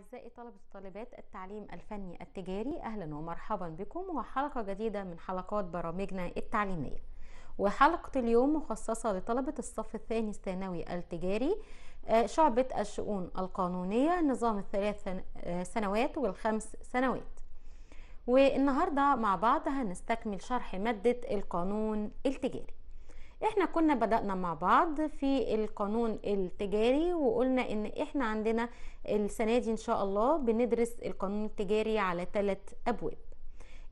أعزائي طلبة طالبات التعليم الفني التجاري أهلا ومرحبا بكم وحلقة جديدة من حلقات برامجنا التعليمية وحلقة اليوم مخصصة لطلبة الصف الثاني الثانوي التجاري آه، شعبة الشؤون القانونية نظام الثلاث آه، سنوات والخمس سنوات والنهاردة مع بعض هنستكمل شرح مادة القانون التجاري احنا كنا بدأنا مع بعض في القانون التجاري وقلنا ان احنا عندنا السنة دي ان شاء الله بندرس القانون التجاري على ثلاث ابواب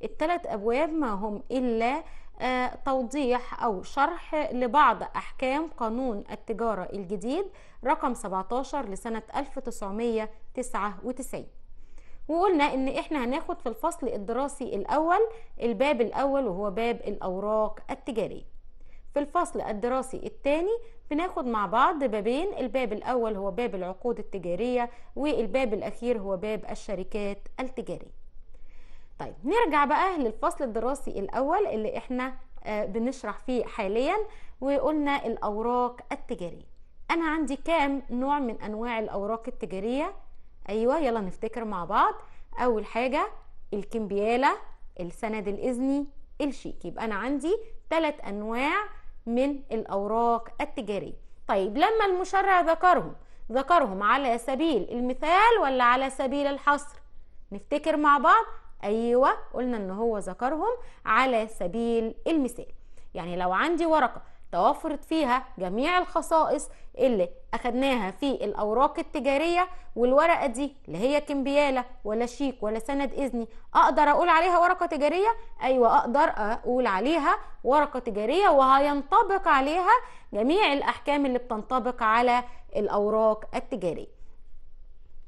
الثلاث ابواب ما هم الا آه، توضيح او شرح لبعض احكام قانون التجارة الجديد رقم 17 لسنة 1999 وقلنا ان احنا هناخد في الفصل الدراسي الاول الباب الاول وهو باب الاوراق التجاريه في الفصل الدراسي الثاني بناخد مع بعض بابين الباب الأول هو باب العقود التجارية والباب الأخير هو باب الشركات التجارية طيب نرجع بقى للفصل الدراسي الأول اللي احنا آه، بنشرح فيه حاليا وقلنا الأوراق التجارية أنا عندي كام نوع من أنواع الأوراق التجارية أيوة يلا نفتكر مع بعض أول حاجة الكمبيالة السند الإذني الشيك يبقى أنا عندي ثلاث أنواع من الأوراق التجارية طيب لما المشرع ذكرهم ذكرهم على سبيل المثال ولا على سبيل الحصر نفتكر مع بعض أيوة قلنا إن هو ذكرهم على سبيل المثال يعني لو عندي ورقة توفرت فيها جميع الخصائص اللي اخدناها في الاوراق التجاريه والورقه دي اللي هي كمبياله ولا شيك ولا سند اذني اقدر اقول عليها ورقه تجاريه ايوه اقدر اقول عليها ورقه تجاريه وهينطبق عليها جميع الاحكام اللي بتنطبق على الاوراق التجاريه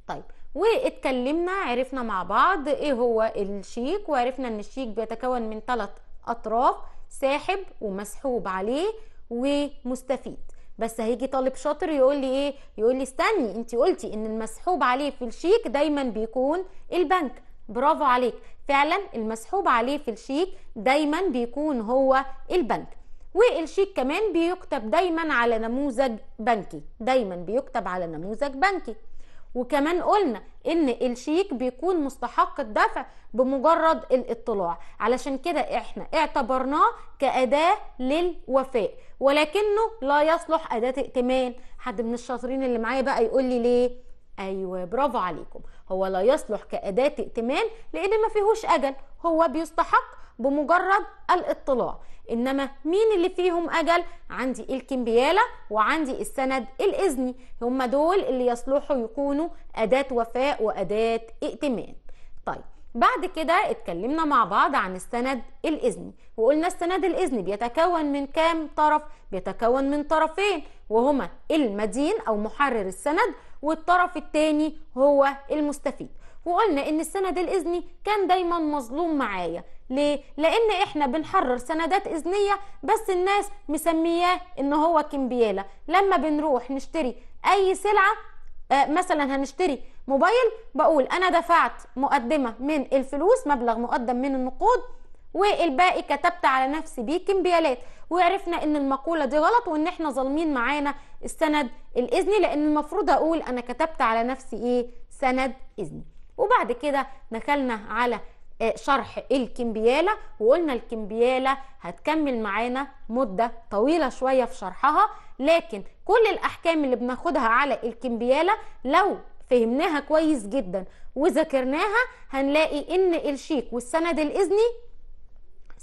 طيب واتكلمنا عرفنا مع بعض ايه هو الشيك وعرفنا ان الشيك بيتكون من ثلاث اطراف ساحب ومسحوب عليه ومستفيد بس هيجي طالب شاطر يقول لي ايه يقول لي استني انت قلتي ان المسحوب عليه في الشيك دايما بيكون البنك برافو عليك فعلا المسحوب عليه في الشيك دايما بيكون هو البنك والشيك كمان بيكتب دايما على نموذج بنكي دايما بيكتب على نموذج بنكي وكمان قلنا ان الشيك بيكون مستحق الدفع بمجرد الاطلاع علشان كده احنا اعتبرناه كأداة للوفاء ولكنه لا يصلح أداة ائتمان حد من الشاطرين اللي معايا بقى يقول لي ليه ايوه برافو عليكم هو لا يصلح كأداة ائتمان لان ما فيهوش اجل هو بيستحق بمجرد الاطلاع انما مين اللي فيهم اجل عندي الكمبياله وعندي السند الاذني هم دول اللي يصلحوا يكونوا اداه وفاء واداه ائتمان طيب بعد كده اتكلمنا مع بعض عن السند الاذني وقلنا السند الاذني بيتكون من كام طرف بيتكون من طرفين وهما المدين او محرر السند والطرف الثاني هو المستفيد وقلنا ان السند الاذني كان دايما مظلوم معايا ليه لان احنا بنحرر سندات اذنيه بس الناس مسمياه ان هو كمبياله لما بنروح نشتري اي سلعه آه مثلا هنشتري موبايل بقول انا دفعت مقدمه من الفلوس مبلغ مقدم من النقود والباقي كتبت على نفسي بيه كمبيالات وعرفنا ان المقوله دي غلط وان احنا ظالمين معانا السند الاذني لان المفروض اقول انا كتبت على نفسي ايه سند اذني وبعد كده دخلنا على آه، شرح الكمبيالة وقلنا الكمبيالة هتكمل معانا مدة طويلة شوية في شرحها لكن كل الأحكام اللي بناخدها على الكمبيالة لو فهمناها كويس جدا وذاكرناها هنلاقي ان الشيك والسند الإذني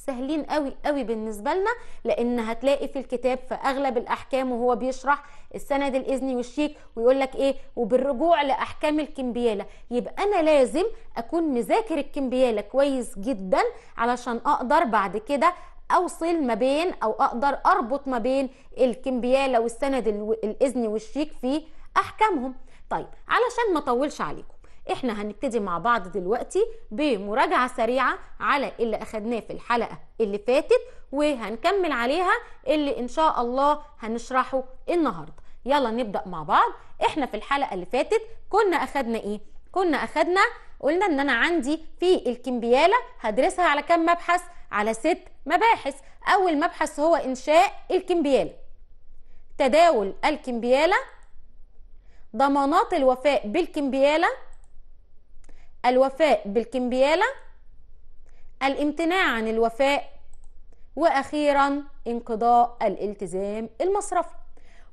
سهلين قوي قوي بالنسبه لنا لان هتلاقي في الكتاب في اغلب الاحكام وهو بيشرح السند الاذني والشيك ويقول لك ايه وبالرجوع لاحكام الكمبياله يبقى انا لازم اكون مذاكر الكمبياله كويس جدا علشان اقدر بعد كده اوصل ما بين او اقدر اربط ما بين الكمبياله والسند الاذني والشيك في احكامهم طيب علشان ما اطولش عليكم احنا هنبتدي مع بعض دلوقتي بمراجعة سريعة على اللي اخدناه في الحلقة اللي فاتت وهنكمل عليها اللي ان شاء الله هنشرحه النهاردة يلا نبدأ مع بعض احنا في الحلقة اللي فاتت كنا اخدنا ايه كنا اخدنا قلنا ان انا عندي في الكمبيالة هدرسها على كم مبحث على ست مباحث اول مبحث هو انشاء الكمبيالة تداول الكمبيالة ضمانات الوفاء بالكمبيالة الوفاء بالكمبيالة الامتناع عن الوفاء واخيرا انقضاء الالتزام المصرفي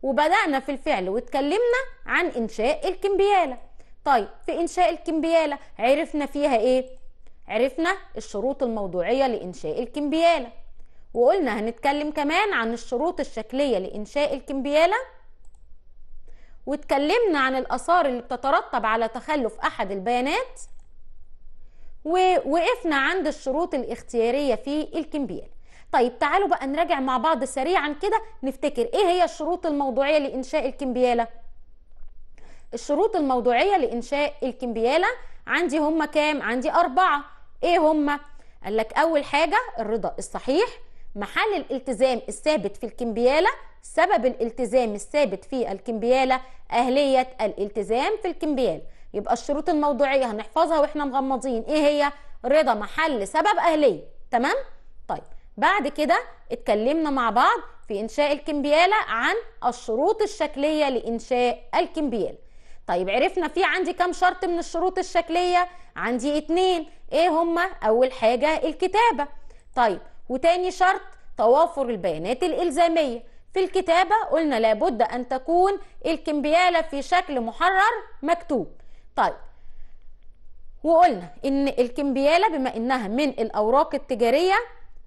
وبدانا في الفعل واتكلمنا عن انشاء الكمبياله طيب في انشاء الكمبياله عرفنا فيها ايه عرفنا الشروط الموضوعيه لانشاء الكمبياله وقلنا هنتكلم كمان عن الشروط الشكليه لانشاء الكمبياله واتكلمنا عن الاثار اللي بتترتب على تخلف احد البيانات ووقفنا عند الشروط الاختيارية في الكمبيال طيب تعالوا بقى نراجع مع بعض سريعا كده نفتكر ايه هي الشروط الموضوعية لإنشاء الكمبيالة الشروط الموضوعية لإنشاء الكمبيالة عندي هم كام؟ عندي أربعة ايه هم؟ قال لك أول حاجة الرضا الصحيح محل الالتزام الثابت في الكمبيالة سبب الالتزام الثابت في الكمبيالة أهلية الالتزام في الكمبيالة يبقى الشروط الموضوعيه هنحفظها واحنا مغمضين ايه هي رضا محل سبب اهليه تمام طيب بعد كده اتكلمنا مع بعض في انشاء الكمبياله عن الشروط الشكليه لانشاء الكمبياله طيب عرفنا في عندي كام شرط من الشروط الشكليه عندي اتنين ايه هما اول حاجه الكتابه طيب وتاني شرط توافر البيانات الالزاميه في الكتابه قلنا لابد ان تكون الكمبياله في شكل محرر مكتوب طيب وقلنا ان الكمبياله بما انها من الاوراق التجاريه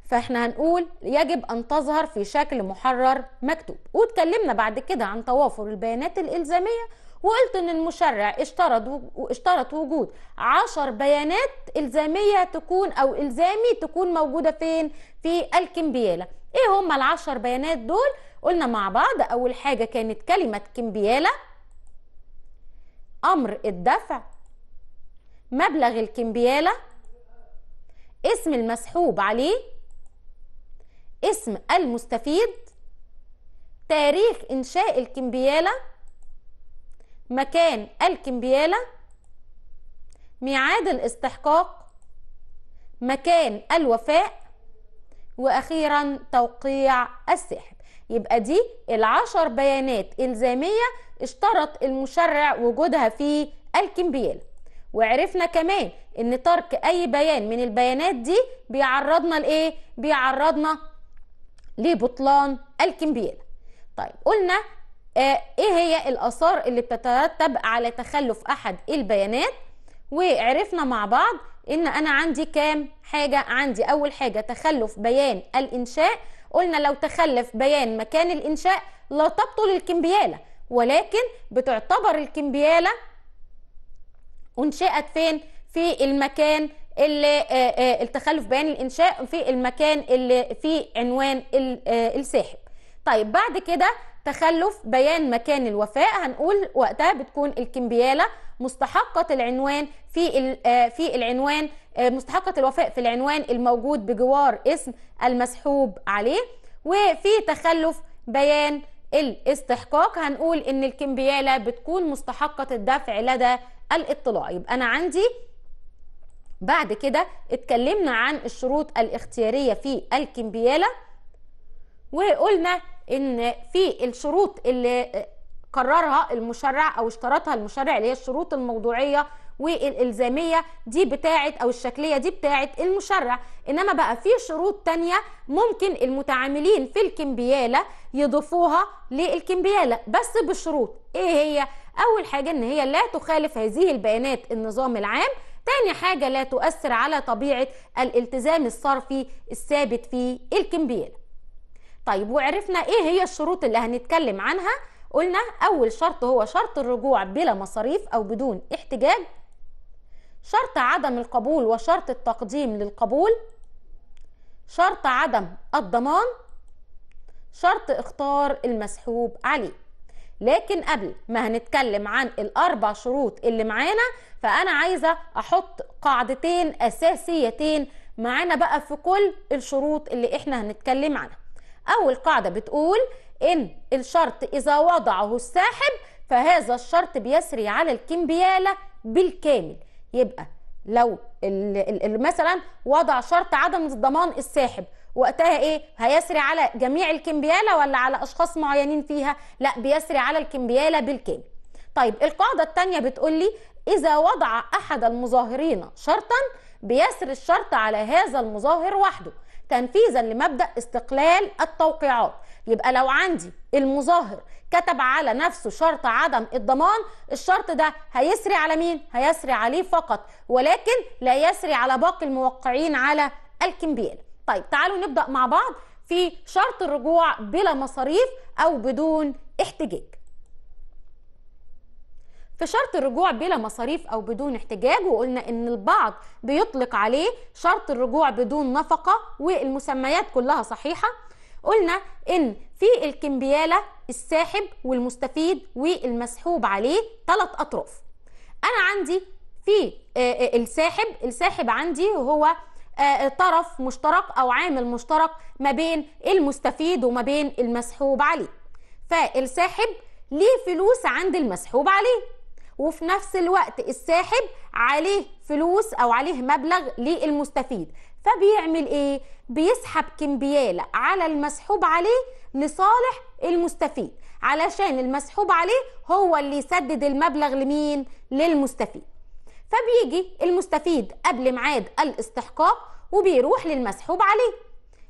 فاحنا هنقول يجب ان تظهر في شكل محرر مكتوب واتكلمنا بعد كده عن توافر البيانات الالزاميه وقلت ان المشرع اشترط اشترط وجود عشر بيانات الزاميه تكون او الزامي تكون موجوده فين في الكمبياله ايه هم العشر بيانات دول قلنا مع بعض اول حاجه كانت كلمه كمبياله امر الدفع مبلغ الكمبياله اسم المسحوب عليه اسم المستفيد تاريخ انشاء الكمبياله مكان الكمبياله ميعاد الاستحقاق مكان الوفاء واخيرا توقيع السحر يبقى دي العشر بيانات إلزامية اشترط المشرع وجودها في الكمبيال وعرفنا كمان ان ترك اي بيان من البيانات دي بيعرضنا لايه بيعرضنا لبطلان الكمبيال طيب قلنا آه، ايه هي الاثار اللي بتترتب على تخلف احد البيانات وعرفنا مع بعض ان انا عندي كام حاجة عندي اول حاجة تخلف بيان الانشاء قلنا لو تخلف بيان مكان الإنشاء لا تبطل الكمبيالة ولكن بتعتبر الكمبيالة أنشئت فين؟ في المكان اللي آه، آه، التخلف بيان الإنشاء في المكان اللي فيه عنوان آه، الساحب طيب بعد كده تخلف بيان مكان الوفاء هنقول وقتها بتكون الكمبياله مستحقه العنوان في في العنوان آه، مستحقة الوفاء في العنوان الموجود بجوار اسم المسحوب عليه وفي تخلف بيان الاستحقاق هنقول ان الكمبيالة بتكون مستحقة الدفع لدى الاطلاع يبقى انا عندي بعد كده اتكلمنا عن الشروط الاختيارية في الكمبيالة وقلنا ان في الشروط اللي قررها المشرع او اشترطها المشرع اللي هي الشروط الموضوعية والالزاميه دي بتاعه او الشكليه دي بتاعه المشرع انما بقى في شروط تانية ممكن المتعاملين في الكمبياله يضيفوها للكمبياله بس بشروط ايه هي اول حاجه ان هي لا تخالف هذه البيانات النظام العام تاني حاجة لا تؤثر على طبيعة الالتزام الصرفي الثابت في الكمبيالة طيب وعرفنا ايه هي الشروط اللي هنتكلم عنها قلنا اول شرط هو شرط الرجوع بلا مصاريف او بدون احتجاج شرط عدم القبول وشرط التقديم للقبول شرط عدم الضمان شرط اختار المسحوب عليه لكن قبل ما هنتكلم عن الاربع شروط اللي معانا فانا عايزه احط قاعدتين اساسيتين معانا بقى في كل الشروط اللي احنا هنتكلم عنها اول قاعده بتقول ان الشرط اذا وضعه الساحب فهذا الشرط بيسري على الكمبياله بالكامل يبقى لو مثلا وضع شرط عدم الضمان الساحب وقتها ايه هيسري على جميع الكمبياله ولا على اشخاص معينين فيها لا بيسري على الكمبياله بالكامل طيب القاعده الثانيه بتقول لي اذا وضع احد المظاهرين شرطا بيسري الشرط على هذا المظاهر وحده تنفيذا لمبدا استقلال التوقيعات يبقى لو عندي المظاهر كتب على نفسه شرط عدم الضمان الشرط ده هيسري على مين هيسري عليه فقط ولكن لا يسري على باقي الموقعين على الكمبيل طيب تعالوا نبدا مع بعض في شرط الرجوع بلا مصاريف او بدون احتجاج في شرط الرجوع بلا مصاريف او بدون احتجاج وقلنا ان البعض بيطلق عليه شرط الرجوع بدون نفقه والمسميات كلها صحيحه قلنا ان في الكمبياله الساحب والمستفيد والمسحوب عليه ثلاث اطراف انا عندي في آه، آه، الساحب الساحب عندي هو آه، طرف مشترك او عامل مشترك ما بين المستفيد وما بين المسحوب عليه فالساحب ليه فلوس عند المسحوب عليه وفي نفس الوقت الساحب عليه فلوس او عليه مبلغ للمستفيد فبيعمل ايه بيسحب كمبياله على المسحوب عليه لصالح المستفيد علشان المسحوب عليه هو اللي يسدد المبلغ لمين للمستفيد فبيجي المستفيد قبل ميعاد الاستحقاق وبيروح للمسحوب عليه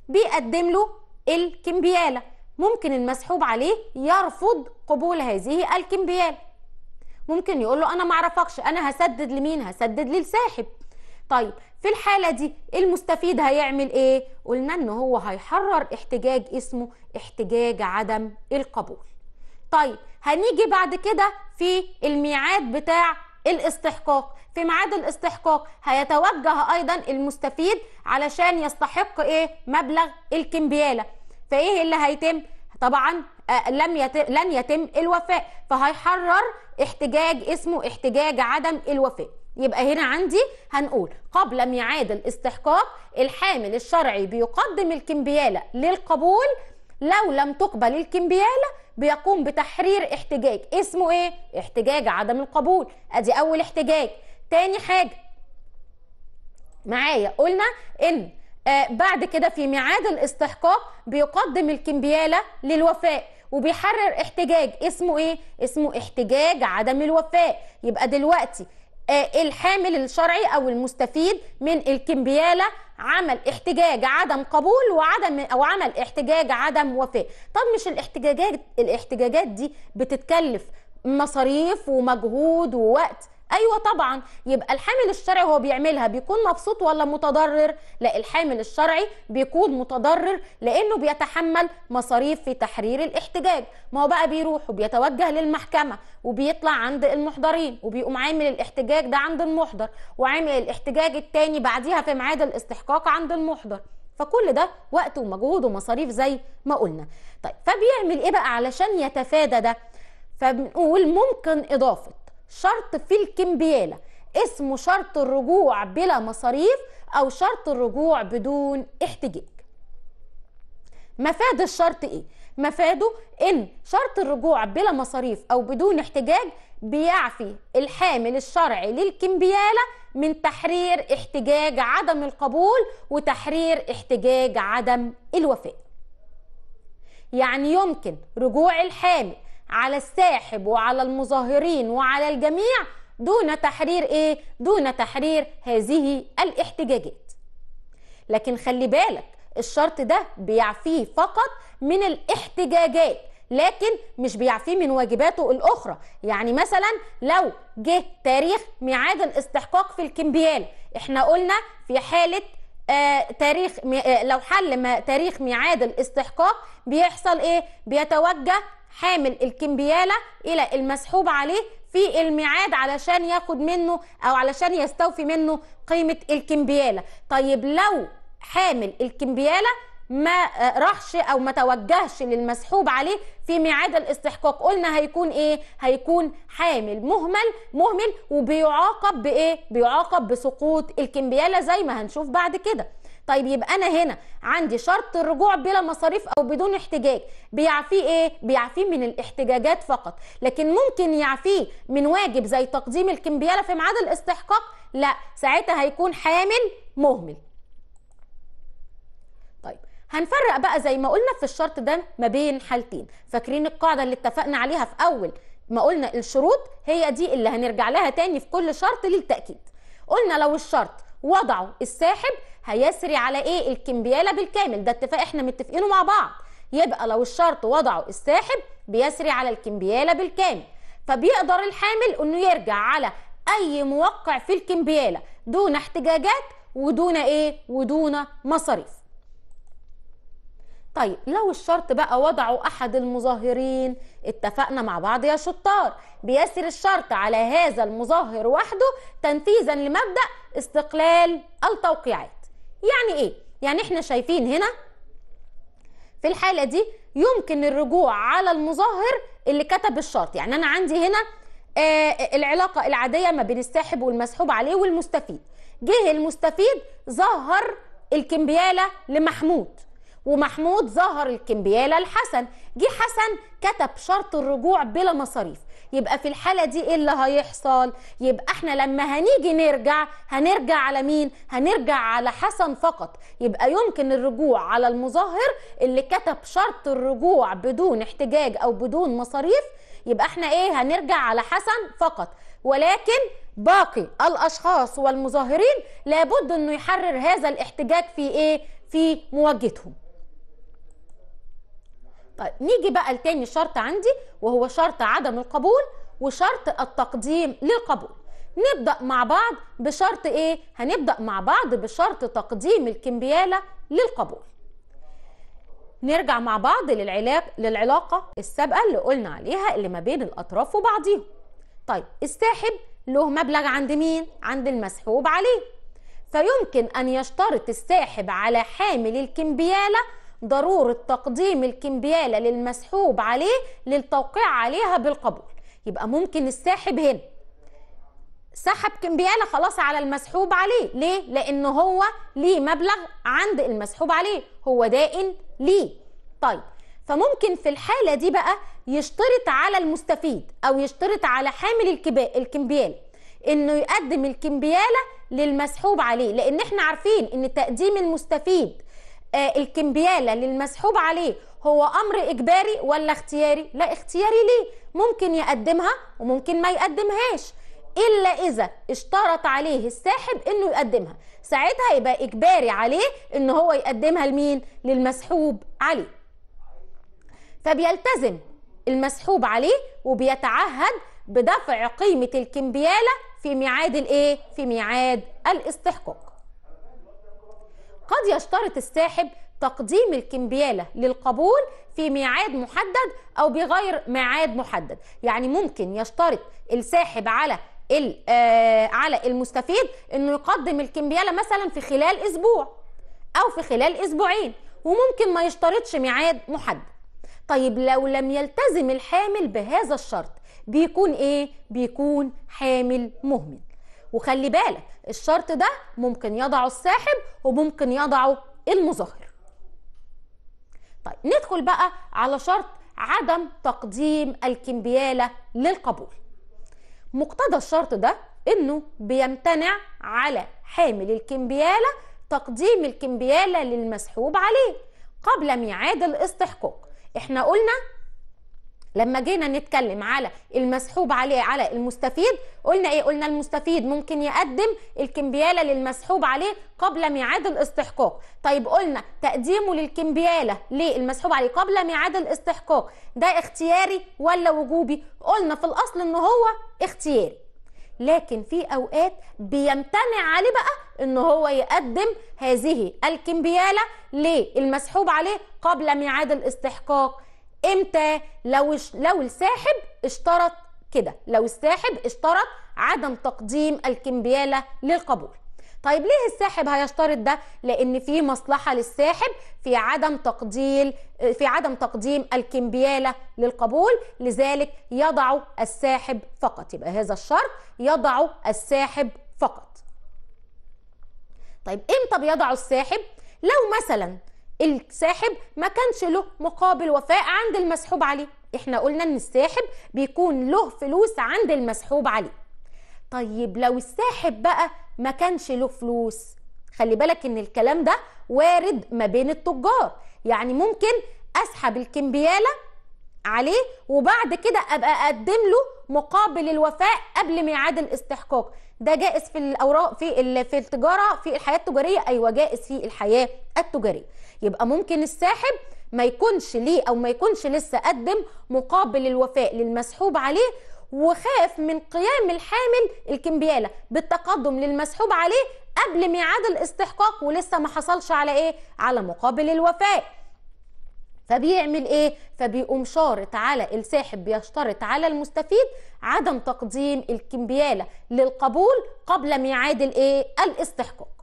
بيقدم له الكمبياله ممكن المسحوب عليه يرفض قبول هذه الكمبياله ممكن يقول له انا ما اعرفكش انا هسدد لمين هسدد للساحب طيب في الحالة دي المستفيد هيعمل ايه قلنا ان هو هيحرر احتجاج اسمه احتجاج عدم القبول طيب هنيجي بعد كده في الميعاد بتاع الاستحقاق في ميعاد الاستحقاق هيتوجه ايضا المستفيد علشان يستحق ايه مبلغ الكمبياله فايه اللي هيتم طبعا آه، لم يتم لن يتم الوفاء فهيحرر احتجاج اسمه احتجاج عدم الوفاء يبقى هنا عندي هنقول قبل ميعاد الاستحقاق الحامل الشرعي بيقدم الكمبيالة للقبول لو لم تقبل الكمبيالة بيقوم بتحرير احتجاج اسمه ايه؟ احتجاج عدم القبول ادي اول احتجاج تاني حاجة معايا قلنا ان آه بعد كده في ميعاد الاستحقاق بيقدم الكمبيالة للوفاء وبيحرر احتجاج اسمه ايه اسمه احتجاج عدم الوفاء يبقى دلوقتي آه، الحامل الشرعي او المستفيد من الكمبياله عمل احتجاج عدم قبول وعدم او عمل احتجاج عدم وفاء طب مش الاحتجاجات الاحتجاجات دي بتتكلف مصاريف ومجهود ووقت ايوه طبعا يبقى الحامل الشرعي هو بيعملها بيكون مبسوط ولا متضرر لا الحامل الشرعي بيكون متضرر لانه بيتحمل مصاريف في تحرير الاحتجاج ما هو بقى بيروح وبيتوجه للمحكمه وبيطلع عند المحضرين وبيقوم عامل الاحتجاج ده عند المحضر وعامل الاحتجاج الثاني بعديها في ميعاد الاستحقاق عند المحضر فكل ده وقت ومجهود ومصاريف زي ما قلنا طيب فبيعمل ايه بقى علشان يتفادى ده فبنقول ممكن اضافه شرط في الكمبياله اسمه شرط الرجوع بلا مصاريف او شرط الرجوع بدون احتجاج مفاد الشرط ايه مفاده ان شرط الرجوع بلا مصاريف او بدون احتجاج بيعفي الحامل الشرعي للكمبياله من تحرير احتجاج عدم القبول وتحرير احتجاج عدم الوفاء يعني يمكن رجوع الحامل على الساحب وعلى المظاهرين وعلى الجميع دون تحرير ايه؟ دون تحرير هذه الاحتجاجات. لكن خلي بالك الشرط ده بيعفيه فقط من الاحتجاجات لكن مش بيعفيه من واجباته الاخرى يعني مثلا لو جه تاريخ ميعاد الاستحقاق في الكمبيال احنا قلنا في حاله آه تاريخ مي... آه لو حل ما تاريخ ميعاد الاستحقاق بيحصل ايه بيتوجه حامل الكمبياله الى المسحوب عليه في الميعاد علشان ياخد منه او علشان يستوفي منه قيمه الكمبياله طيب لو حامل الكمبياله ما راحش او ما توجهش للمسحوب عليه في ميعاد الاستحقاق قلنا هيكون ايه هيكون حامل مهمل مهمل وبيعاقب بايه بيعاقب بسقوط الكمبياله زي ما هنشوف بعد كده طيب يبقى انا هنا عندي شرط الرجوع بلا مصاريف او بدون احتجاج بيعفيه ايه بيعفيه من الاحتجاجات فقط لكن ممكن يعفيه من واجب زي تقديم الكمبياله في ميعاد الاستحقاق لا ساعتها هيكون حامل مهمل طيب هنفرق بقى زي ما قلنا في الشرط ده ما بين حالتين فاكرين القاعده اللي اتفقنا عليها في اول ما قلنا الشروط هي دي اللي هنرجع لها تاني في كل شرط للتاكيد قلنا لو الشرط وضعه الساحب هيسري على ايه الكمبياله بالكامل ده اتفاق احنا متفقينه مع بعض يبقى لو الشرط وضعه الساحب بيسري على الكمبياله بالكامل فبيقدر الحامل انه يرجع على اي موقع في الكمبياله دون احتجاجات ودون ايه ودون مصاريف طيب لو الشرط بقى وضعه احد المظاهرين اتفقنا مع بعض يا شطار بيسر الشرط على هذا المظاهر وحده تنفيذا لمبدا استقلال التوقيعات يعني ايه يعني احنا شايفين هنا في الحاله دي يمكن الرجوع على المظاهر اللي كتب الشرط يعني انا عندي هنا آه العلاقه العاديه ما بين الساحب والمسحوب عليه والمستفيد جه المستفيد ظهر الكمبياله لمحمود ومحمود ظهر الكمبياله لحسن جه حسن كتب شرط الرجوع بلا مصاريف يبقى في الحاله دي ايه اللي هيحصل يبقى احنا لما هنيجي نرجع هنرجع على مين هنرجع على حسن فقط يبقى يمكن الرجوع على المظاهر اللي كتب شرط الرجوع بدون احتجاج او بدون مصاريف يبقى احنا ايه هنرجع على حسن فقط ولكن باقي الاشخاص والمظاهرين لابد انه يحرر هذا الاحتجاج في ايه في مواجهتهم طيب نيجي بقى لتاني شرط عندي وهو شرط عدم القبول وشرط التقديم للقبول نبدا مع بعض بشرط ايه هنبدا مع بعض بشرط تقديم الكمبياله للقبول نرجع مع بعض للعلاق... للعلاقه السابقه اللي قلنا عليها اللي ما بين الاطراف وبعضيهم طيب الساحب له مبلغ عند مين عند المسحوب عليه فيمكن ان يشترط الساحب على حامل الكمبياله ضروره تقديم الكمبياله للمسحوب عليه للتوقيع عليها بالقبول يبقى ممكن الساحب هنا سحب كمبياله خلاص على المسحوب عليه ليه لان هو ليه مبلغ عند المسحوب عليه هو دائن ليه طيب فممكن في الحاله دي بقى يشترط على المستفيد او يشترط على حامل الكمبياله انه يقدم الكمبياله للمسحوب عليه لان احنا عارفين ان تقديم المستفيد آه، الكمبياله للمسحوب عليه هو امر اجباري ولا اختياري لا اختياري ليه ممكن يقدمها وممكن ما يقدمهاش الا اذا اشترط عليه الساحب انه يقدمها ساعتها يبقى اجباري عليه ان هو يقدمها لمين للمسحوب عليه فبيلتزم المسحوب عليه وبيتعهد بدفع قيمه الكمبياله في ميعاد الايه في ميعاد الاستحقاق قد يشترط الساحب تقديم الكمبيالة للقبول في ميعاد محدد أو بغير ميعاد محدد يعني ممكن يشترط الساحب على آه، على المستفيد انه يقدم الكمبياله مثلا في خلال اسبوع او في خلال اسبوعين وممكن ما يشترطش ميعاد محدد طيب لو لم يلتزم الحامل بهذا الشرط بيكون ايه بيكون حامل مهمل وخلي بالك الشرط ده ممكن يضعه الساحب وممكن يضعه المظاهر طيب ندخل بقى على شرط عدم تقديم الكمبيالة للقبول مقتضى الشرط ده انه بيمتنع على حامل الكمبيالة تقديم الكمبيالة للمسحوب عليه قبل ميعاد الاستحقاق احنا قلنا لما جينا نتكلم على المسحوب عليه على المستفيد قلنا ايه قلنا المستفيد ممكن يقدم الكمبياله للمسحوب عليه قبل ميعاد الاستحقاق طيب قلنا تقديمه للكمبياله للمسحوب عليه قبل ميعاد الاستحقاق ده اختياري ولا وجوبي قلنا في الاصل ان هو اختياري لكن في اوقات بيمتنع عليه بقى ان هو يقدم هذه الكمبياله للمسحوب عليه قبل ميعاد الاستحقاق امتى لو لو الساحب اشترط كده لو الساحب اشترط عدم تقديم الكمبياله للقبول طيب ليه الساحب هيشترط ده لان في مصلحه للساحب في عدم تقديم في عدم تقديم الكمبياله للقبول لذلك يضع الساحب فقط يبقى هذا الشرط يضع الساحب فقط طيب امتى بيضع الساحب لو مثلا الساحب ما كانش له مقابل وفاء عند المسحوب عليه احنا قلنا ان الساحب بيكون له فلوس عند المسحوب عليه طيب لو الساحب بقى ما كانش له فلوس خلي بالك ان الكلام ده وارد ما بين التجار يعني ممكن اسحب الكمبياله عليه وبعد كده ابقى اقدم له مقابل الوفاء قبل ميعاد الاستحقاق ده جائز في الاوراق في في التجاره في الحياه التجاريه ايوه جائز في الحياه التجاريه يبقى ممكن الساحب ما يكونش ليه او ما يكونش لسه قدم مقابل الوفاء للمسحوب عليه وخاف من قيام الحامل الكمبياله بالتقدم للمسحوب عليه قبل ميعاد الاستحقاق ولسه ما حصلش على ايه على مقابل الوفاء فبيعمل ايه فبيقوم شارط على الساحب بيشترط على المستفيد عدم تقديم الكمبياله للقبول قبل ميعاد الايه الاستحقاق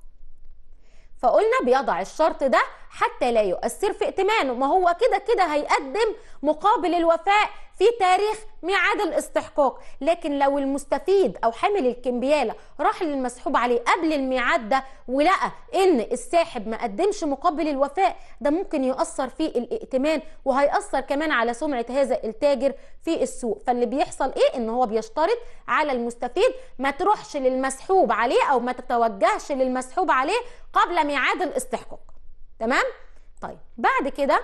فقلنا بيضع الشرط ده حتى لا يؤثر في ائتمانه ما هو كده كده هيقدم مقابل الوفاء في تاريخ ميعاد الاستحقاق لكن لو المستفيد او حامل الكمبياله راح للمسحوب عليه قبل الميعاد ده ولقى ان الساحب ما قدمش مقابل الوفاء ده ممكن يؤثر في الائتمان وهيأثر كمان على سمعه هذا التاجر في السوق فاللي بيحصل ايه ان هو بيشترط على المستفيد ما تروحش للمسحوب عليه او ما تتوجهش للمسحوب عليه قبل ميعاد الاستحقاق تمام طيب بعد كده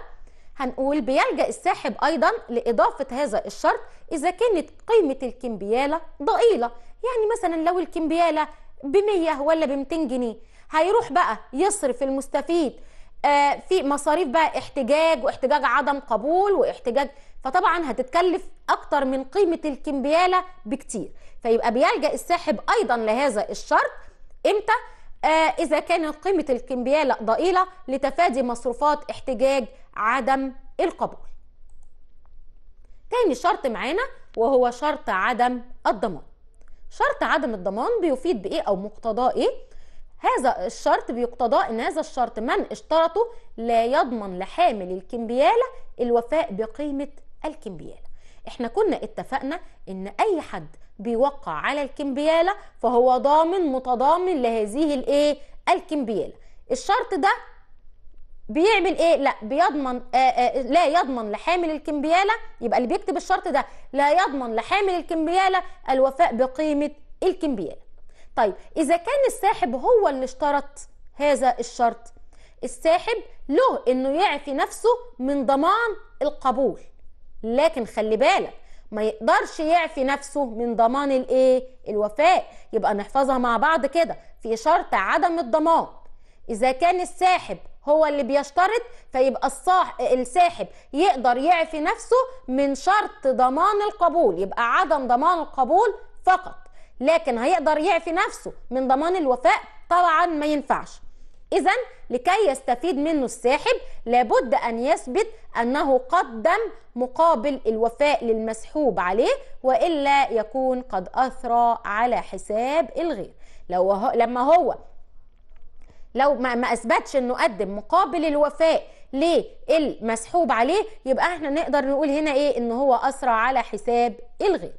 هنقول بيلجأ الساحب أيضا لإضافة هذا الشرط إذا كانت قيمة الكمبيالة ضئيلة يعني مثلا لو الكمبيالة بمية ولا بمتين جنيه هيروح بقى يصرف المستفيد آه، في مصاريف بقى احتجاج واحتجاج عدم قبول واحتجاج فطبعا هتتكلف أكتر من قيمة الكمبيالة بكتير فيبقى بيلجأ الساحب أيضا لهذا الشرط إمتى؟ آه، إذا كانت قيمة الكمبيالة ضئيلة لتفادي مصروفات احتجاج عدم القبول تاني شرط معانا وهو شرط عدم الضمان شرط عدم الضمان بيفيد بإيه أو مقتضاه إيه؟ هذا الشرط بيقتضى ان هذا الشرط من اشترطه لا يضمن لحامل الكمبياله الوفاء بقيمه الكمبياله احنا كنا اتفقنا ان اي حد بيوقع على الكمبيالة فهو ضامن متضامن لهذه الايه الكمبيالة الشرط ده بيعمل ايه لا بيضمن آآ آآ لا يضمن لحامل الكمبياله يبقى اللي بيكتب الشرط ده لا يضمن لحامل الكمبياله الوفاء بقيمه الكمبياله طيب اذا كان الساحب هو اللي اشترط هذا الشرط الساحب له انه يعفي نفسه من ضمان القبول لكن خلي بالك ما يقدرش يعفي نفسه من ضمان الايه الوفاء يبقى نحفظها مع بعض كده في شرط عدم الضمان اذا كان الساحب هو اللي بيشترط فيبقى الصاح الساحب يقدر يعفي نفسه من شرط ضمان القبول يبقى عدم ضمان القبول فقط لكن هيقدر يعفي نفسه من ضمان الوفاء طبعا ما ينفعش إذا لكي يستفيد منه الساحب لابد أن يثبت أنه قدم مقابل الوفاء للمسحوب عليه وإلا يكون قد أثرى على حساب الغير لو هو لما هو لو ما, ما اثبتش انه قدم مقابل الوفاء للمسحوب عليه يبقى احنا نقدر نقول هنا ايه ان هو اسرى على حساب الغير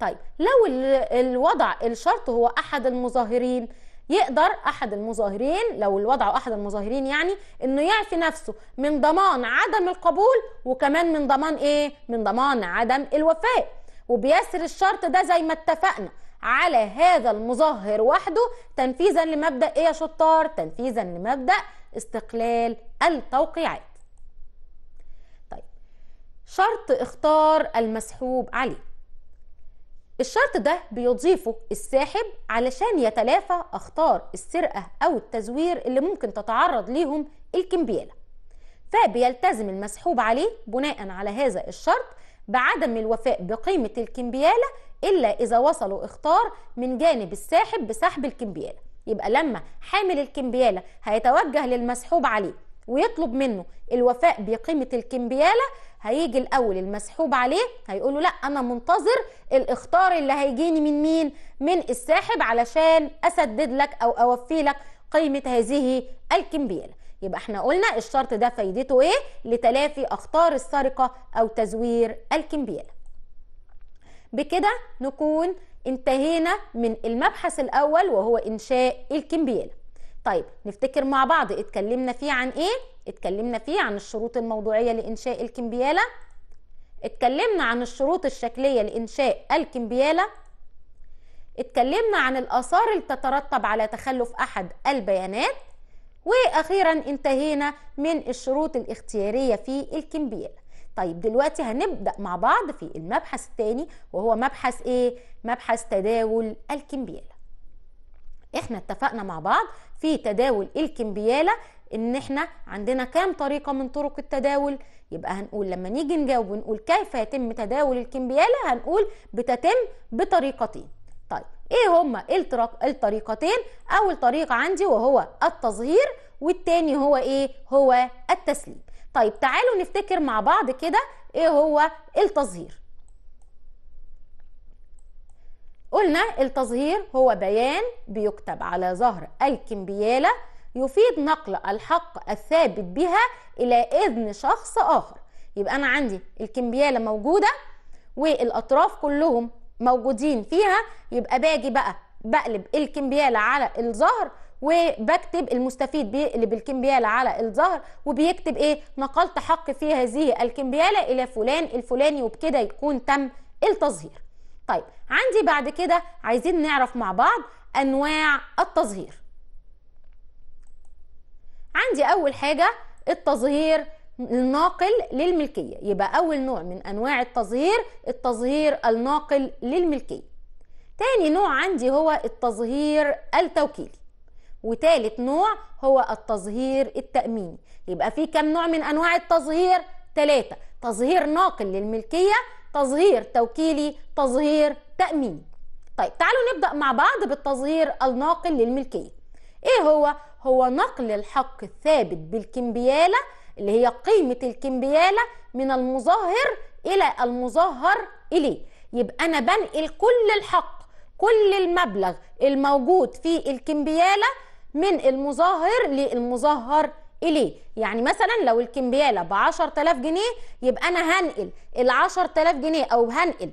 طيب لو الوضع الشرط هو احد المظاهرين يقدر احد المظاهرين لو الوضع احد المظاهرين يعني انه يعفي نفسه من ضمان عدم القبول وكمان من ضمان ايه من ضمان عدم الوفاء وبيسر الشرط ده زي ما اتفقنا على هذا المظاهر وحده تنفيذا لمبدا ايه يا شطار تنفيذا لمبدا استقلال التوقيعات طيب شرط اختار المسحوب عليه الشرط ده بيضيفه الساحب علشان يتلافى أخطار السرقة أو التزوير اللي ممكن تتعرض ليهم الكمبيالة فبيلتزم المسحوب عليه بناء على هذا الشرط بعدم الوفاء بقيمة الكمبيالة إلا إذا وصلوا إخطار من جانب الساحب بسحب الكمبيالة يبقى لما حامل الكمبيالة هيتوجه للمسحوب عليه ويطلب منه الوفاء بقيمة الكمبيالة هيجي الاول المسحوب عليه هيقول له لا انا منتظر الاختار اللي هيجيني من مين من الساحب علشان اسدد لك او اوفي لك قيمه هذه الكمبياله يبقى احنا قلنا الشرط ده فايدته ايه لتلافي اخطار السرقه او تزوير الكمبياله بكده نكون انتهينا من المبحث الاول وهو انشاء الكمبياله طيب نفتكر مع بعض اتكلمنا فيه عن ايه اتكلمنا فيه عن الشروط الموضوعية لإنشاء الكمبيالة اتكلمنا عن الشروط الشكلية لإنشاء الكمبيالة اتكلمنا عن الآثار اللي تترتب على تخلف أحد البيانات وأخيرا انتهينا من الشروط الاختيارية في الكمبيالة طيب دلوقتي هنبدأ مع بعض في المبحث الثاني وهو مبحث ايه؟ مبحث تداول الكمبيالة احنا اتفقنا مع بعض في تداول الكمبيالة ان احنا عندنا كام طريقه من طرق التداول يبقى هنقول لما نيجي نجاوب ونقول كيف يتم تداول الكمبياله هنقول بتتم بطريقتين طيب ايه هما الطريقتين اول طريقه عندي وهو التظهير والتاني هو ايه هو التسليم طيب تعالوا نفتكر مع بعض كده ايه هو التظهير قلنا التظهير هو بيان بيكتب على ظهر الكمبياله يفيد نقل الحق الثابت بها إلى إذن شخص آخر يبقى أنا عندي الكمبيالة موجودة والأطراف كلهم موجودين فيها يبقى باجي بقى بقلب الكمبيالة على الظهر وبكتب المستفيد بيقلب الكمبيالة على الظهر وبيكتب ايه نقلت حق في هذه الكمبيالة الى فلان الفلاني وبكده يكون تم التظهير طيب عندي بعد كده عايزين نعرف مع بعض انواع التظهير عندي اول حاجه التظهير الناقل للملكيه يبقى اول نوع من انواع التظهير التظهير الناقل للملكيه تاني نوع عندي هو التظهير التوكيلي وتالت نوع هو التظهير التأميني يبقى في كم نوع من أنواع التظهير؟ ثلاثة تظهير ناقل للملكية تظهير توكيلي تظهير تأميني طيب تعالوا نبدأ مع بعض بالتظهير الناقل للملكية ايه هو هو نقل الحق الثابت بالكمبيالة اللي هي قيمة الكمبيالة من المظاهر إلى المظاهر إليه يبقى أنا بنقل كل الحق كل المبلغ الموجود في الكمبيالة من المظاهر للمظاهر إليه يعني مثلا لو الكمبيالة ب 10000 جنيه يبقى أنا هنقل ال 10000 جنيه أو هنقل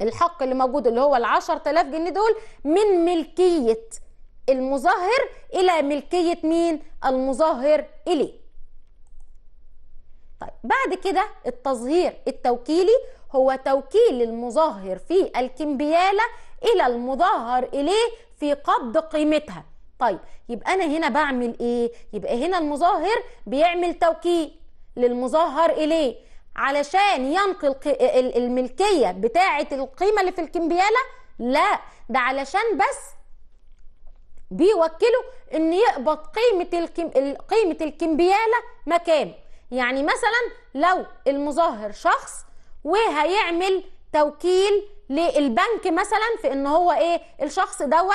الحق اللي موجود اللي هو ال 10000 جنيه دول من ملكيه المظاهر إلى ملكية مين المظاهر إليه طيب بعد كده التظهير التوكيلي هو توكيل المظاهر في الكمبيالة إلى المظاهر إليه في قبض قيمتها طيب يبقى أنا هنا بعمل إيه؟ يبقى هنا المظاهر بيعمل توكيل للمظاهر إليه علشان ينقل الملكية بتاعة القيمة اللي في الكمبيالة لا ده علشان بس بيوكله ان يقبض قيمه الكم... قيمه الكمبياله مكانه يعني مثلا لو المظاهر شخص وهيعمل توكيل للبنك مثلا في ان هو ايه الشخص دوت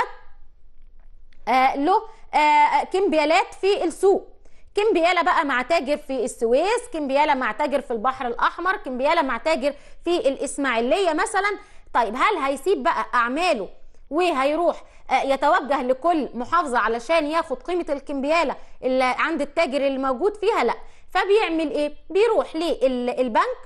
آه له آه, آه، كمبيالات في السوق كمبيالة بقى مع تاجر في السويس كمبيالة مع تاجر في البحر الأحمر كمبيالة مع تاجر في الإسماعيلية مثلا طيب هل هيسيب بقى أعماله وهيروح آه، يتوجه لكل محافظه علشان ياخد قيمه الكمبياله اللي عند التاجر اللي موجود فيها لا فبيعمل ايه بيروح للبنك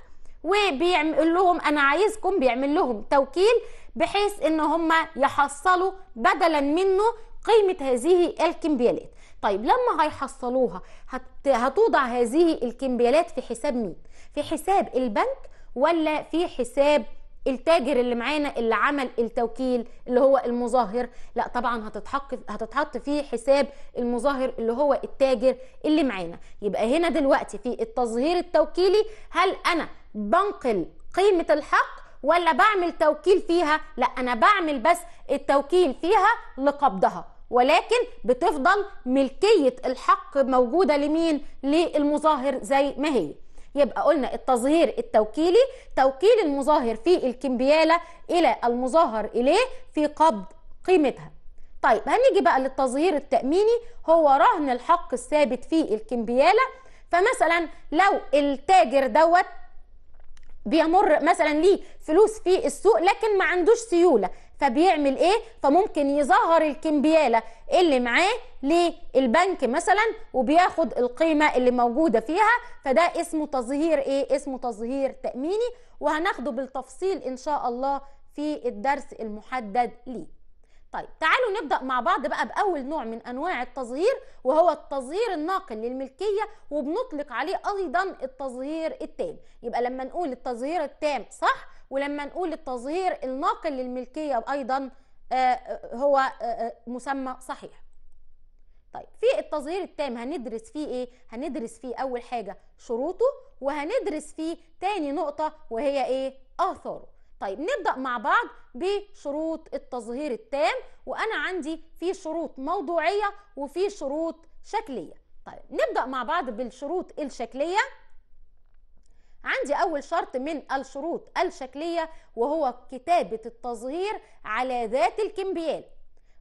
وبيعمل لهم انا عايزكم بيعمل لهم توكيل بحيث ان هم يحصلوا بدلا منه قيمه هذه الكمبيالات طيب لما هيحصلوها هت... هتوضع هذه الكمبيالات في حساب مين في حساب البنك ولا في حساب التاجر اللي معانا اللي عمل التوكيل اللي هو المظاهر لا طبعا هتتحط في حساب المظاهر اللي هو التاجر اللي معانا يبقى هنا دلوقتي في التظهير التوكيلي هل انا بنقل قيمه الحق ولا بعمل توكيل فيها لا انا بعمل بس التوكيل فيها لقبضها ولكن بتفضل ملكيه الحق موجوده لمين للمظاهر زي ما هي يبقى قلنا التظهير التوكيلي توكيل المظاهر في الكمبيالة إلى المظاهر إليه في قبض قيمتها طيب هنيجي بقى للتظهير التأميني هو رهن الحق الثابت في الكمبيالة فمثلا لو التاجر دوت بيمر مثلا ليه فلوس في السوق لكن ما عندوش سيوله فبيعمل ايه فممكن يظهر الكمبياله اللي معاه للبنك مثلا وبياخد القيمه اللي موجوده فيها فده اسمه تظهير ايه اسمه تظهير تاميني وهناخده بالتفصيل ان شاء الله في الدرس المحدد ليه طيب تعالوا نبدا مع بعض بقى باول نوع من انواع التظهير وهو التظهير الناقل للملكيه وبنطلق عليه ايضا التظهير التام يبقى لما نقول التظهير التام صح ولما نقول التظهير الناقل للملكية أيضا آه، آه، هو آه، مسمى صحيح طيب في التظهير التام هندرس فيه ايه هندرس فيه اول حاجه شروطه وهندرس فيه تاني نقطه وهي ايه اثاره طيب نبدا مع بعض بشروط التظهير التام وانا عندي في شروط موضوعيه وفي شروط شكليه طيب نبدا مع بعض بالشروط الشكليه عندي أول شرط من الشروط الشكلية وهو كتابة التظهير على ذات الكمبيال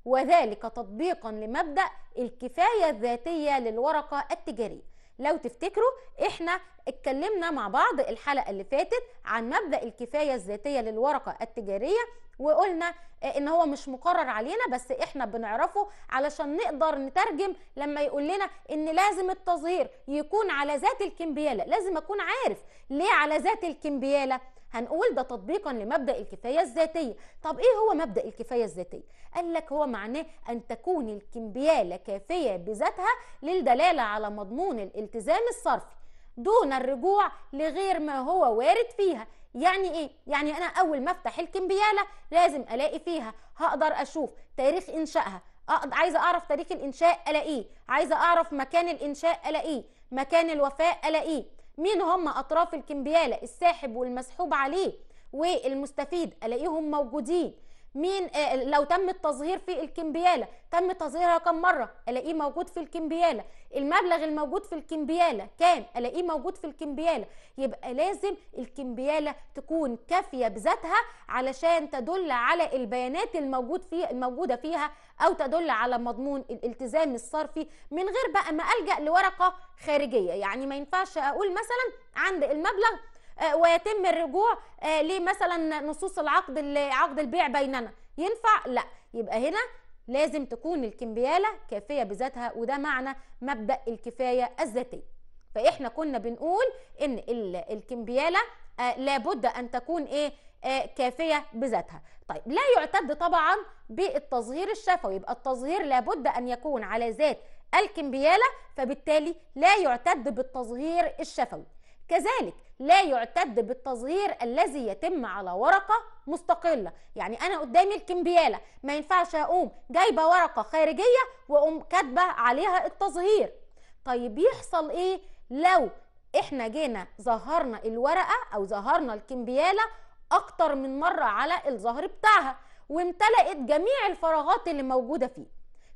وذلك تطبيقا لمبدأ الكفاية الذاتية للورقة التجارية لو تفتكروا احنا اتكلمنا مع بعض الحلقة اللي فاتت عن مبدأ الكفاية الذاتية للورقة التجارية وقلنا ان هو مش مقرر علينا بس احنا بنعرفه علشان نقدر نترجم لما يقول لنا ان لازم التظهير يكون على ذات الكمبياله لازم اكون عارف ليه على ذات الكمبياله هنقول ده تطبيقا لمبدا الكفايه الذاتيه طب ايه هو مبدا الكفايه الذاتيه قال لك هو معناه ان تكون الكمبياله كافيه بذاتها للدلاله على مضمون الالتزام الصرفي دون الرجوع لغير ما هو وارد فيها يعني ايه يعني انا اول ما افتح الكمبياله لازم الاقي فيها هقدر اشوف تاريخ انشائها عايزه اعرف تاريخ الانشاء الاقيه عايزه اعرف مكان الانشاء الاقيه مكان الوفاء الاقيه مين هم اطراف الكمبياله الساحب والمسحوب عليه والمستفيد الاقيهم موجودين مين آه، لو تم التظهير في الكمبياله تم تظهيرها كم مره الاقيه موجود في الكمبياله المبلغ الموجود في الكمبياله كام الاقيه موجود في الكمبياله يبقى لازم الكمبياله تكون كافيه بذاتها علشان تدل على البيانات الموجود في الموجوده فيها او تدل على مضمون الالتزام الصرفي من غير بقى ما الجا لورقه خارجيه يعني ما ينفعش اقول مثلا عند المبلغ آه، ويتم الرجوع آه، لمثلا نصوص العقد عقد البيع بيننا ينفع لا يبقى هنا لازم تكون الكمبياله كافيه بذاتها وده معنى مبدا الكفايه الذاتيه فاحنا كنا بنقول ان الكمبياله آه، لابد ان تكون ايه كافيه بذاتها طيب لا يعتد طبعا بالتظهير الشفوي يبقى التظهير لابد ان يكون على ذات الكمبياله فبالتالي لا يعتد بالتظهير الشفوي كذلك لا يعتد بالتظهير الذي يتم على ورقة مستقلة يعني أنا قدامي الكمبيالة ما ينفعش أقوم جايبة ورقة خارجية وأقوم كاتبة عليها التظهير طيب يحصل إيه لو إحنا جينا ظهرنا الورقة أو ظهرنا الكمبيالة أكتر من مرة على الظهر بتاعها وامتلأت جميع الفراغات اللي موجودة فيه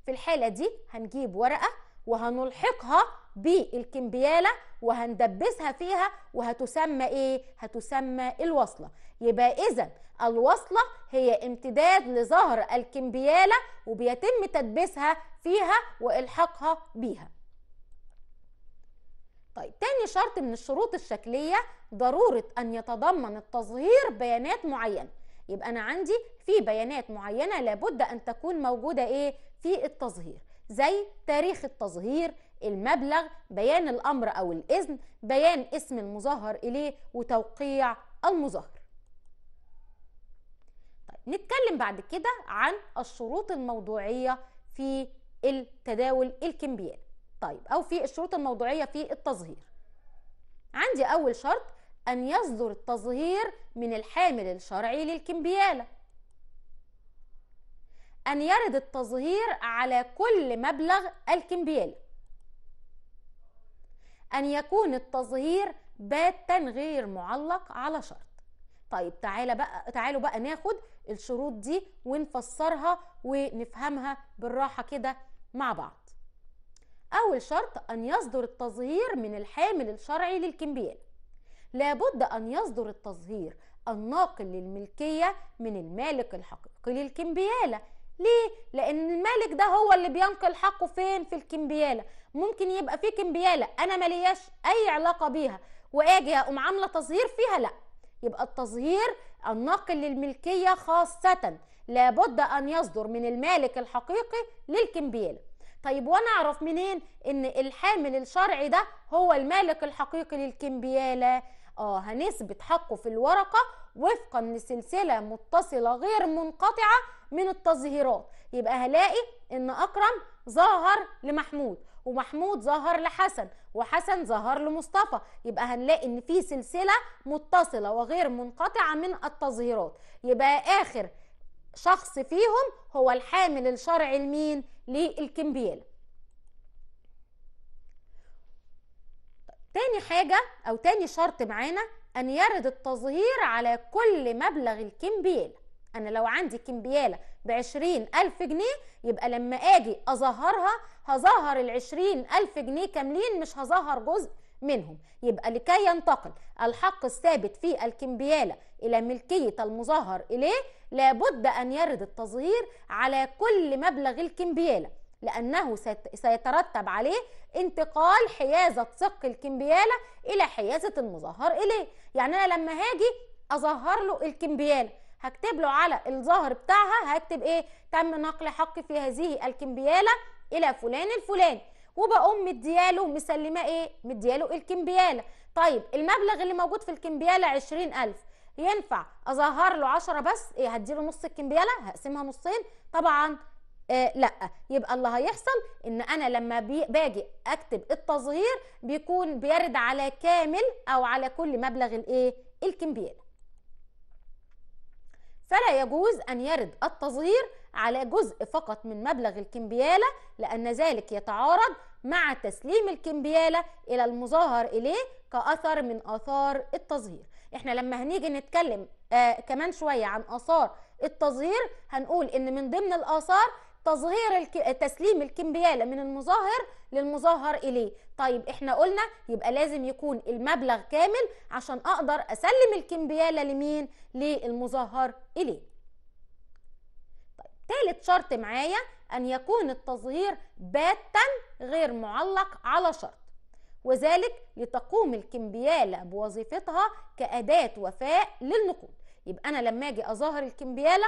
في الحالة دي هنجيب ورقة وهنلحقها بالكمبياله وهندبسها فيها وهتسمى ايه هتسمى الوصله يبقى اذا الوصله هي امتداد لظهر الكمبياله وبيتم تدبيسها فيها والحاقها بيها طيب تاني شرط من الشروط الشكليه ضروره ان يتضمن التظهير بيانات معينه يبقى انا عندي في بيانات معينه لابد ان تكون موجوده ايه في التظهير زي تاريخ التظهير المبلغ بيان الأمر أو الإذن بيان اسم المظاهر إليه وتوقيع المظاهر طيب نتكلم بعد كده عن الشروط الموضوعية في التداول الكمبيالي طيب أو في الشروط الموضوعية في التظهير عندي أول شرط أن يصدر التظهير من الحامل الشرعي للكمبيالة أن يرد التظهير على كل مبلغ الكمبيالة أن يكون التظهير باتا غير معلق على شرط طيب تعالى بقى تعالوا بقى ناخد الشروط دي ونفسرها ونفهمها بالراحة كده مع بعض أول شرط أن يصدر التظهير من الحامل الشرعي للكمبيال لابد أن يصدر التظهير الناقل للملكية من المالك الحقيقي للكمبيالة ليه؟ لأن الملك ده هو اللي بينقل حقه فين؟ في الكمبيالة ممكن يبقى في كمبيالة أنا ملياش أي علاقة بيها وآجي أقوم عاملة تظهير فيها لأ يبقى التظهير الناقل للملكية خاصة لابد أن يصدر من المالك الحقيقي للكمبيالة طيب وانا اعرف منين ان الحامل الشرعي ده هو المالك الحقيقي للكمبياله اه هنثبت حقه في الورقة وفقا لسلسلة متصلة غير منقطعة من التظهيرات يبقى هلاقي ان اكرم ظهر لمحمود ومحمود ظهر لحسن وحسن ظهر لمصطفى يبقى هنلاقي ان في سلسلة متصلة وغير منقطعة من التظهيرات يبقى اخر شخص فيهم هو الحامل الشرعي لمين للكمبياله تاني حاجة أو تاني شرط معانا أن يرد التظهير على كل مبلغ الكمبيالة أنا لو عندي كمبيالة بعشرين ألف جنيه يبقى لما أجي أظهرها هظهر العشرين ألف جنيه كاملين مش هظهر جزء منهم يبقى لكي ينتقل الحق الثابت في الكمبيالة إلى ملكية المظهر إليه لابد أن يرد التظهير على كل مبلغ الكمبيالة لأنه سيترتب عليه انتقال حيازه ثق الكمبياله الى حيازه المظهر اليه يعني انا لما هاجي اظهر له الكمبياله هكتب له على الظهر بتاعها هكتب ايه تم نقل حق في هذه الكمبياله الى فلان الفلاني وبقوم مدياله مسلمه ايه مدياله الكمبياله طيب المبلغ اللي موجود في الكمبياله 20000 ينفع اظهر له 10 بس ايه هديله نص الكمبياله هقسمها نصين طبعا آه لا يبقى اللي هيحصل ان انا لما باجي اكتب التظهير بيكون بيرد على كامل او على كل مبلغ الايه الكمبياله فلا يجوز ان يرد التظهير على جزء فقط من مبلغ الكمبياله لان ذلك يتعارض مع تسليم الكمبياله الى المظاهر اليه كاثر من اثار التظهير احنا لما هنيجي نتكلم آه كمان شويه عن اثار التظهير هنقول ان من ضمن الاثار تظهير تسليم الكمبياله من المظاهر للمظاهر اليه طيب احنا قلنا يبقى لازم يكون المبلغ كامل عشان اقدر اسلم الكمبياله لمين للمظاهر اليه طيب ثالث شرط معايا ان يكون التظهير باتا غير معلق على شرط وذلك لتقوم الكمبياله بوظيفتها كاداه وفاء للنقود يبقى انا لما اجي اظاهر الكمبياله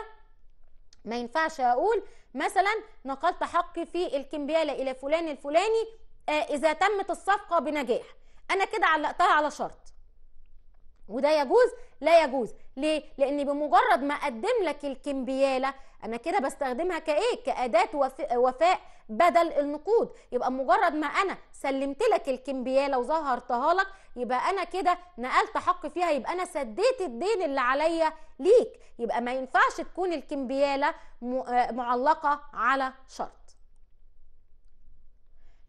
ما ينفعش اقول مثلا نقلت حقي في الكمبياله الى فلان الفلاني آه، اذا تمت الصفقه بنجاح انا كده علقتها على شرط وده يجوز لا يجوز ليه لان بمجرد ما اقدم لك الكمبياله انا كده بستخدمها كايه كاداه وفاء بدل النقود يبقى مجرد ما انا سلمت لك الكمبياله وظهرتها لك يبقى انا كده نقلت حق فيها يبقى انا سديت الدين اللي عليا ليك يبقى ما ينفعش تكون الكمبياله معلقه على شرط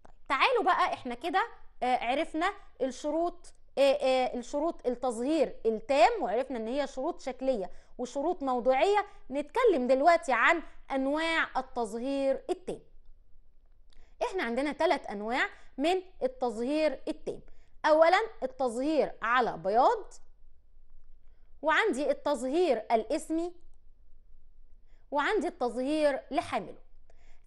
طيب، تعالوا بقى احنا كده آه، عرفنا الشروط آه، آه، الشروط التظهير التام وعرفنا ان هي شروط شكليه وشروط موضوعيه نتكلم دلوقتي عن انواع التظهير التام احنا عندنا ثلاث انواع من التظهير التام اولا التظهير على بياض وعندي التظهير الاسمي وعندي التظهير لحامله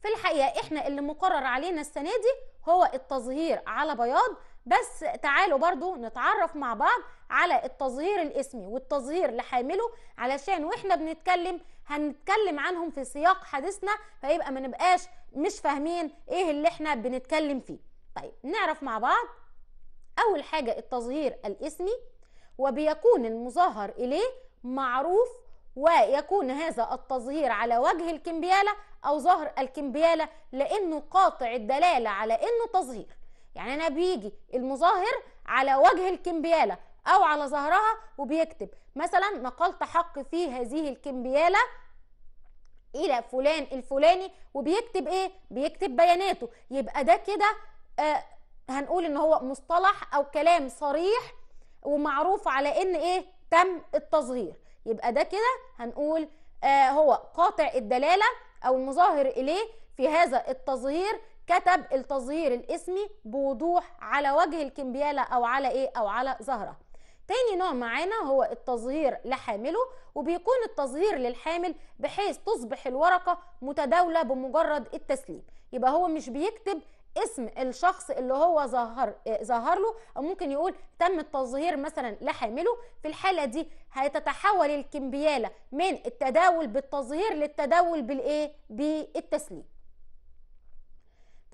في الحقيقه احنا اللي مقرر علينا السنه دي هو التظهير على بياض بس تعالوا برضو نتعرف مع بعض على التظهير الاسمي والتظهير اللي حامله علشان واحنا بنتكلم هنتكلم عنهم في سياق حديثنا فيبقى ما نبقاش مش فاهمين ايه اللي احنا بنتكلم فيه طيب نعرف مع بعض اول حاجة التظهير الاسمي وبيكون المظهر اليه معروف ويكون هذا التظهير على وجه الكمبيالة او ظهر الكمبيالة لانه قاطع الدلالة على انه تظهير يعني انا بيجي المظاهر على وجه الكمبياله او على ظهرها وبيكتب مثلا نقلت حق في هذه الكمبياله الى فلان الفلاني وبيكتب ايه بيكتب بياناته يبقى ده كده آه، هنقول ان هو مصطلح او كلام صريح ومعروف على ان ايه تم التصغير يبقى ده كده هنقول آه، هو قاطع الدلاله او المظاهر اليه في هذا التظهير كتب التظهير الاسمي بوضوح على وجه الكمبياله او على ايه او على ظهره تاني نوع معانا هو التظهير لحامله وبيكون التظهير للحامل بحيث تصبح الورقه متداوله بمجرد التسليم يبقى هو مش بيكتب اسم الشخص اللي هو ظهر ظهر له او ممكن يقول تم التظهير مثلا لحامله في الحاله دي هتتحول الكمبياله من التداول بالتظهير للتداول بالايه بالتسليم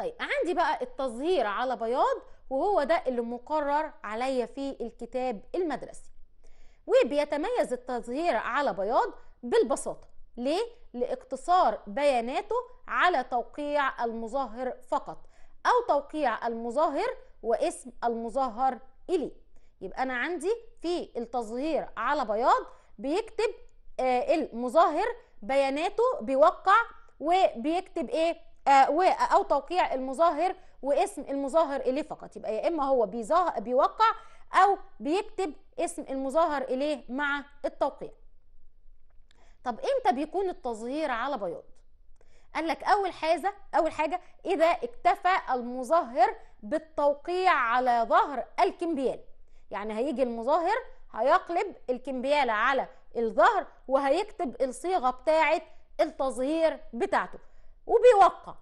طيب عندي بقى التظهير على بياض وهو ده اللي مقرر عليا في الكتاب المدرسي وبيتميز التظهير على بياض بالبساطة ليه؟ لاقتصار بياناته على توقيع المظاهر فقط أو توقيع المظاهر واسم المظاهر إليه يبقى أنا عندي في التظهير على بياض بيكتب آه المظاهر بياناته بيوقع وبيكتب إيه؟ آه، او توقيع المظاهر واسم المظاهر اليه فقط يبقى يا اما هو بيظاهر بيوقع او بيكتب اسم المظاهر اليه مع التوقيع طب امتى بيكون التظهير على بياض قال لك اول حاجه اول حاجه اذا اكتفى المظاهر بالتوقيع على ظهر الكمبيال يعني هيجي المظاهر هيقلب الكمبيال على الظهر وهيكتب الصيغه بتاعه التظهير بتاعته وبيوقع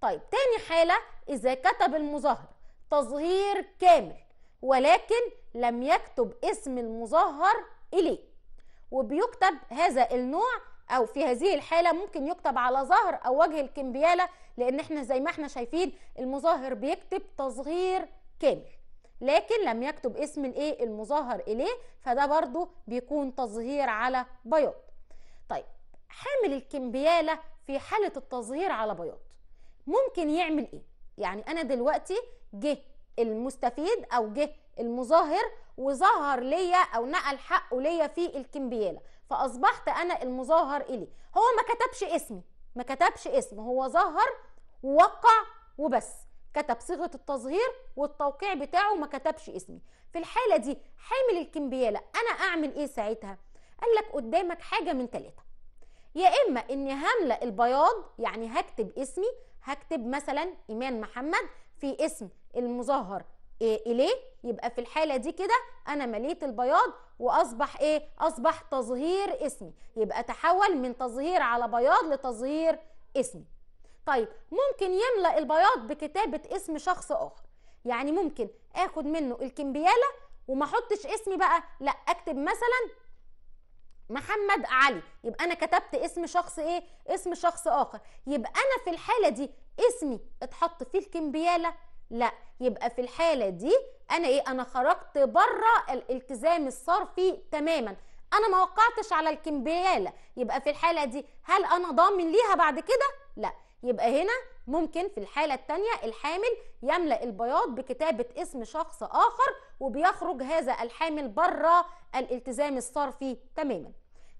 طيب تاني حالة إذا كتب المظاهر تظهير كامل ولكن لم يكتب اسم المظهر إليه وبيكتب هذا النوع أو في هذه الحالة ممكن يكتب على ظهر أو وجه الكمبيالة لأن احنا زي ما احنا شايفين المظاهر بيكتب تظهير كامل لكن لم يكتب اسم الايه المظاهر اليه فده برضو بيكون تظهير على بياض طيب حامل الكمبياله في حاله التظهير على بياض ممكن يعمل ايه يعني انا دلوقتي جه المستفيد او جه المظاهر وظهر ليا او نقل حقه ليا في الكمبياله فاصبحت انا المظاهر اليه هو ما كتبش اسمي ما كتبش اسم هو ظهر ووقع وبس كتب صيغه التظهير والتوقيع بتاعه ما كتبش اسمي في الحاله دي حامل الكمبياله انا اعمل ايه ساعتها قال لك قدامك حاجه من ثلاثه يا اما اني هملا البياض يعني هكتب اسمي هكتب مثلا ايمان محمد في اسم المظهر إيه اليه يبقى في الحاله دي كده انا مليت البياض واصبح ايه اصبح تظهير اسمي يبقى تحول من تظهير على بياض لتظهير اسمي طيب ممكن يملا البياض بكتابه اسم شخص اخر يعني ممكن اخد منه الكمبياله وما احطش اسمي بقى لا اكتب مثلا محمد علي يبقى انا كتبت اسم شخص ايه اسم شخص اخر يبقى انا في الحاله دي اسمي اتحط فيه الكمبياله لا يبقى في الحاله دي انا ايه انا خرجت بره الالتزام الصرفي تماما انا ما وقعتش على الكمبياله يبقى في الحاله دي هل انا ضامن ليها بعد كده لا يبقى هنا ممكن في الحاله الثانيه الحامل يملا البياض بكتابه اسم شخص اخر وبيخرج هذا الحامل بره الالتزام الصرفي تماما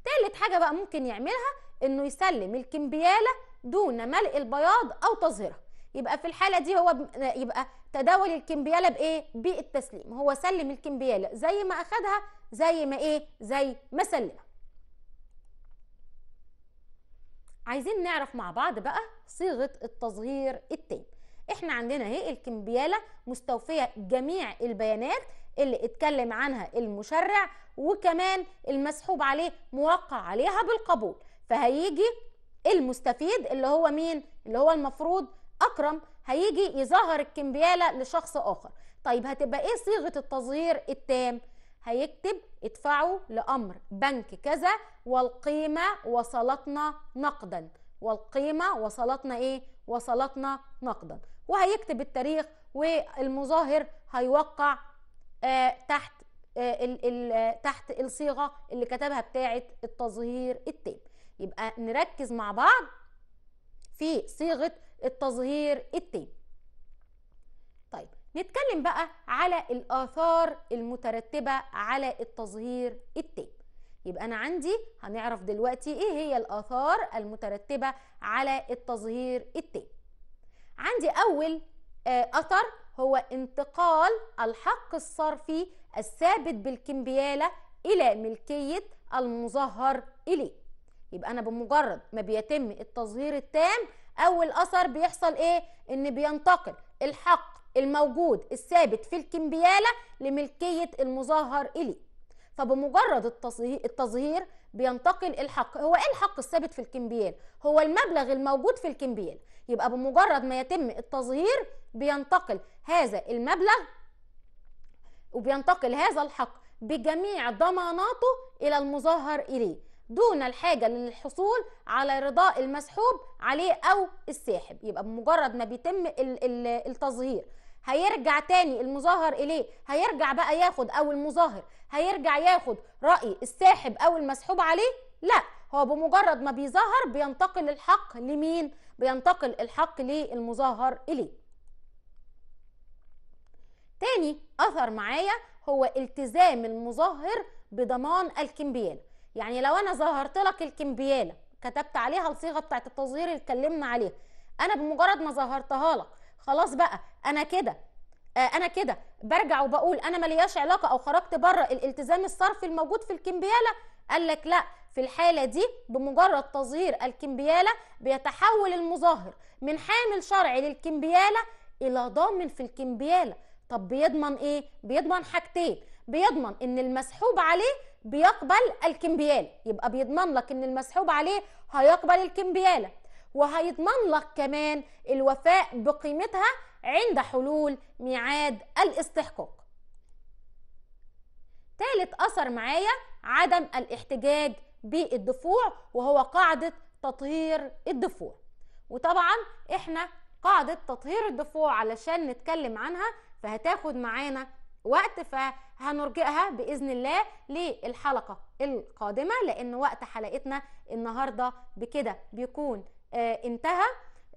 تالت حاجة بقى ممكن يعملها انه يسلم الكمبيالة دون ملء البياض او تظهيرها يبقى في الحالة دي هو يبقى تداول الكمبيالة بايه بالتسليم هو سلم الكمبيالة زي ما اخدها زي ما ايه زي ما سلمها عايزين نعرف مع بعض بقى صيغة التظهير التاني احنا عندنا اهي الكمبياله مستوفيه جميع البيانات اللي اتكلم عنها المشرع وكمان المسحوب عليه موقع عليها بالقبول فهيجي المستفيد اللي هو مين اللي هو المفروض اكرم هيجي يظهر الكمبياله لشخص اخر طيب هتبقى ايه صيغه التظهير التام هيكتب ادفعوا لامر بنك كذا والقيمه وصلتنا نقدا والقيمه وصلتنا ايه وصلتنا نقدا وهيكتب التاريخ والمظاهر هيوقع آه تحت آه، آه، تحت الصيغه اللي كتبها بتاعه التظهير التام يبقى نركز مع بعض في صيغه التظهير التام طيب نتكلم بقى على الاثار المترتبه على التظهير التام يبقى أنا عندي هنعرف دلوقتي إيه هي الآثار المترتبة على التظهير التام عندي أول آه، أثر هو انتقال الحق الصرفي الثابت بالكمبيالة إلى ملكية المظهر إليه يبقى أنا بمجرد ما بيتم التظهير التام أول أثر بيحصل إيه؟ إن بينتقل الحق الموجود الثابت في الكمبيالة لملكية المظهر إليه فبمجرد التظهير بينتقل الحق هو ايه الحق الثابت في الكمبيال هو المبلغ الموجود في الكمبيال يبقى بمجرد ما يتم التظهير بينتقل هذا المبلغ وبينتقل هذا الحق بجميع ضماناته الى المظهر اليه دون الحاجه للحصول على رضاء المسحوب عليه او الساحب يبقى بمجرد ما بيتم التظهير هيرجع تاني المظاهر اليه هيرجع بقى ياخد او المظاهر هيرجع ياخد راي الساحب او المسحوب عليه لا هو بمجرد ما بيظهر بينتقل الحق لمين بينتقل الحق للمظاهر اليه تاني اثر معايا هو التزام المظاهر بضمان الكمبياله يعني لو انا ظهرت لك الكمبياله كتبت عليها الصيغه بتاعت التظهير اللي اتكلمنا عليها انا بمجرد ما ظهرتها لك خلاص بقى انا كده آه، انا كده برجع وبقول انا ملياش علاقه او خرجت بره الالتزام الصرفي الموجود في الكمبياله قال لك لا في الحاله دي بمجرد تظهير الكمبياله بيتحول المظاهر من حامل شرعي للكمبياله الى ضامن في الكمبياله طب بيضمن ايه بيضمن حاجتين بيضمن ان المسحوب عليه بيقبل الكمبياله يبقى بيضمن لك ان المسحوب عليه هيقبل الكمبياله وهيضمن لك كمان الوفاء بقيمتها عند حلول ميعاد الاستحقاق ثالث أثر معايا عدم الاحتجاج بالدفوع وهو قاعدة تطهير الدفوع وطبعا احنا قاعدة تطهير الدفوع علشان نتكلم عنها فهتاخد معانا وقت فهنرجئها بإذن الله للحلقة القادمة لأن وقت حلقتنا النهاردة بكده بيكون آه، انتهى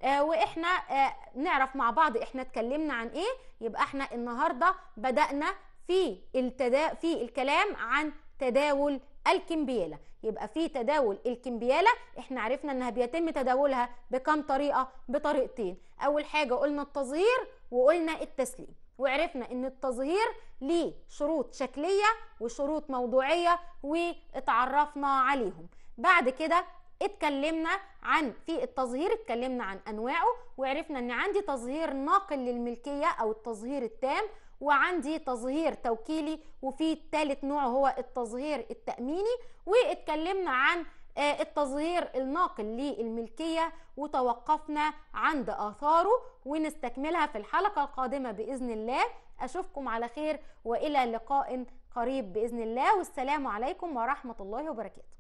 آه، واحنا آه، نعرف مع بعض احنا اتكلمنا عن ايه يبقى احنا النهارده بدانا في التدا... في الكلام عن تداول الكمبياله يبقى في تداول الكمبياله احنا عرفنا انها بيتم تداولها بكم طريقه بطريقتين اول حاجه قلنا التظهير وقلنا التسليم وعرفنا ان التظهير ليه شروط شكليه وشروط موضوعيه واتعرفنا عليهم بعد كده اتكلمنا عن في التظهير اتكلمنا عن انواعه وعرفنا ان عندي تظهير ناقل للملكيه او التظهير التام وعندي تظهير توكيلي وفي ثالث نوع هو التظهير التاميني واتكلمنا عن آه، التظهير الناقل للملكية وتوقفنا عند آثاره ونستكملها في الحلقة القادمة بإذن الله أشوفكم على خير وإلى لقاء قريب بإذن الله والسلام عليكم ورحمة الله وبركاته